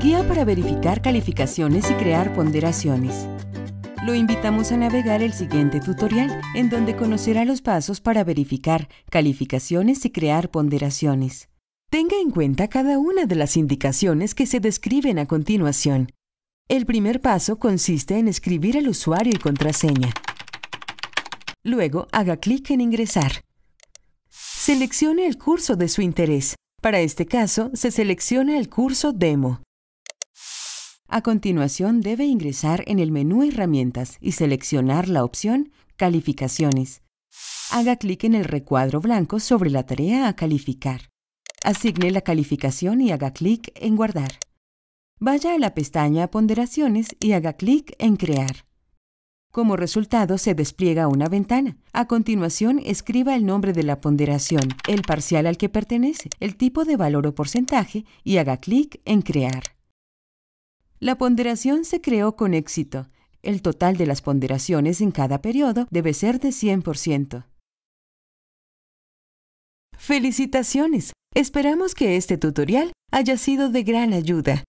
Guía para verificar calificaciones y crear ponderaciones. Lo invitamos a navegar el siguiente tutorial, en donde conocerá los pasos para verificar calificaciones y crear ponderaciones. Tenga en cuenta cada una de las indicaciones que se describen a continuación. El primer paso consiste en escribir el usuario y contraseña. Luego, haga clic en Ingresar. Seleccione el curso de su interés. Para este caso, se selecciona el curso Demo. A continuación debe ingresar en el menú Herramientas y seleccionar la opción Calificaciones. Haga clic en el recuadro blanco sobre la tarea a calificar. Asigne la calificación y haga clic en Guardar. Vaya a la pestaña Ponderaciones y haga clic en Crear. Como resultado se despliega una ventana. A continuación, escriba el nombre de la ponderación, el parcial al que pertenece, el tipo de valor o porcentaje y haga clic en Crear. La ponderación se creó con éxito. El total de las ponderaciones en cada periodo debe ser de 100%. Felicitaciones. Esperamos que este tutorial haya sido de gran ayuda.